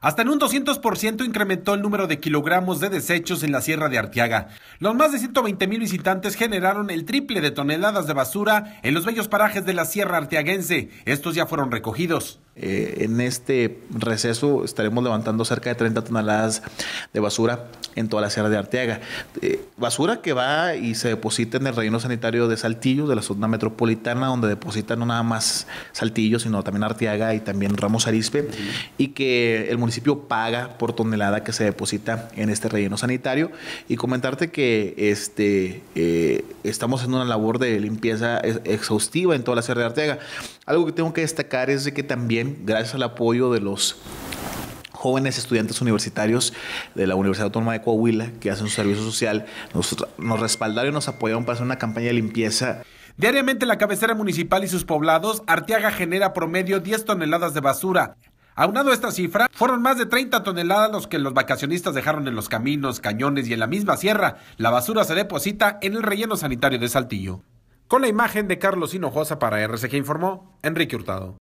Hasta en un 200% incrementó el número de kilogramos de desechos en la Sierra de Arteaga. Los más de 120 mil visitantes generaron el triple de toneladas de basura en los bellos parajes de la Sierra Arteaguense. Estos ya fueron recogidos. Eh, en este receso estaremos levantando cerca de 30 toneladas de basura en toda la Sierra de Arteaga. Eh, basura que va y se deposita en el relleno sanitario de Saltillo, de la zona metropolitana, donde depositan no nada más Saltillo, sino también Arteaga y también Ramos Arispe, y que el municipio paga por tonelada que se deposita en este relleno sanitario. Y comentarte que este, eh, estamos en una labor de limpieza exhaustiva en toda la Sierra de Arteaga. Algo que tengo que destacar es de que también gracias al apoyo de los jóvenes estudiantes universitarios de la Universidad Autónoma de Coahuila que hacen su servicio social, nos, respaldaron y nos apoyaron para hacer una campaña de limpieza. Diariamente la cabecera municipal y sus poblados, Arteaga genera promedio 10 toneladas de basura. Aunado a esta cifra, fueron más de 30 toneladas los que los vacacionistas dejaron en los caminos, cañones y en la misma sierra. La basura se deposita en el relleno sanitario de Saltillo. Con la imagen de Carlos Hinojosa para RCG informó Enrique Hurtado.